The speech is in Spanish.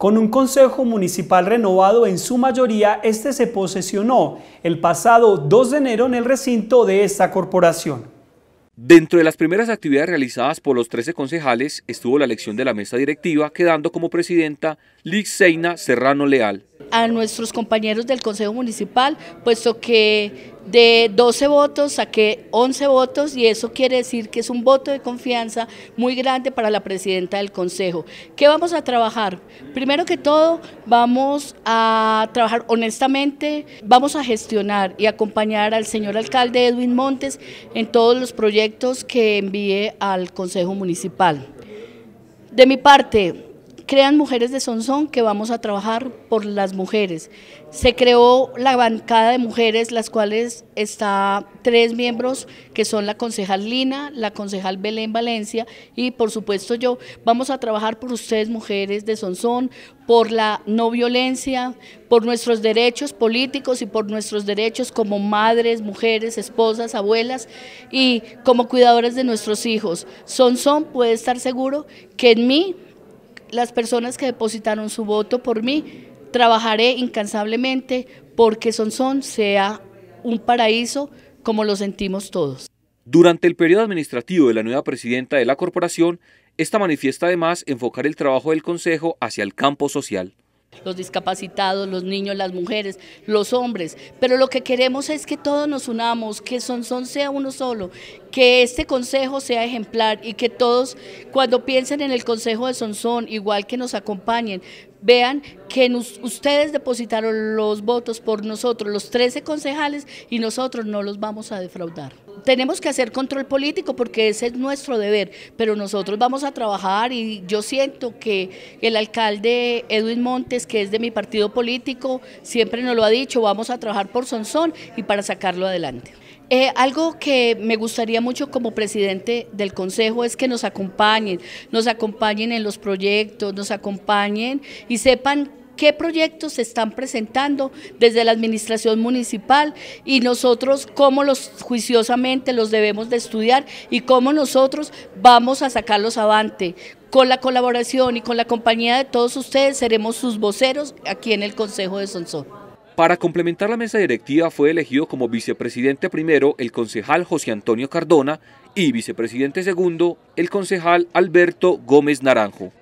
Con un Consejo Municipal renovado en su mayoría, este se posesionó el pasado 2 de enero en el recinto de esta corporación. Dentro de las primeras actividades realizadas por los 13 concejales estuvo la elección de la mesa directiva, quedando como presidenta Liz Seina Serrano Leal a nuestros compañeros del Consejo Municipal, puesto que de 12 votos saqué 11 votos y eso quiere decir que es un voto de confianza muy grande para la presidenta del consejo. ¿Qué vamos a trabajar? Primero que todo vamos a trabajar honestamente, vamos a gestionar y acompañar al señor alcalde Edwin Montes en todos los proyectos que envíe al consejo municipal. De mi parte, crean Mujeres de Sonsón, que vamos a trabajar por las mujeres. Se creó la bancada de mujeres, las cuales está tres miembros, que son la concejal Lina, la concejal Belén Valencia y por supuesto yo. Vamos a trabajar por ustedes, mujeres de Sonsón, por la no violencia, por nuestros derechos políticos y por nuestros derechos como madres, mujeres, esposas, abuelas y como cuidadores de nuestros hijos. Sonsón puede estar seguro que en mí las personas que depositaron su voto por mí, trabajaré incansablemente porque Sonson sea un paraíso como lo sentimos todos. Durante el periodo administrativo de la nueva presidenta de la corporación, esta manifiesta además enfocar el trabajo del Consejo hacia el campo social los discapacitados, los niños, las mujeres, los hombres. Pero lo que queremos es que todos nos unamos, que Son sea uno solo, que este consejo sea ejemplar y que todos cuando piensen en el consejo de Sonsón, igual que nos acompañen, vean que ustedes depositaron los votos por nosotros, los 13 concejales, y nosotros no los vamos a defraudar. Tenemos que hacer control político porque ese es nuestro deber, pero nosotros vamos a trabajar y yo siento que el alcalde Edwin Montes, que es de mi partido político, siempre nos lo ha dicho, vamos a trabajar por Sonsón y para sacarlo adelante. Eh, algo que me gustaría mucho como presidente del Consejo es que nos acompañen, nos acompañen en los proyectos, nos acompañen y sepan qué proyectos se están presentando desde la administración municipal y nosotros cómo los juiciosamente los debemos de estudiar y cómo nosotros vamos a sacarlos avante. Con la colaboración y con la compañía de todos ustedes seremos sus voceros aquí en el Consejo de Sonsón. Para complementar la mesa directiva fue elegido como vicepresidente primero el concejal José Antonio Cardona y vicepresidente segundo el concejal Alberto Gómez Naranjo.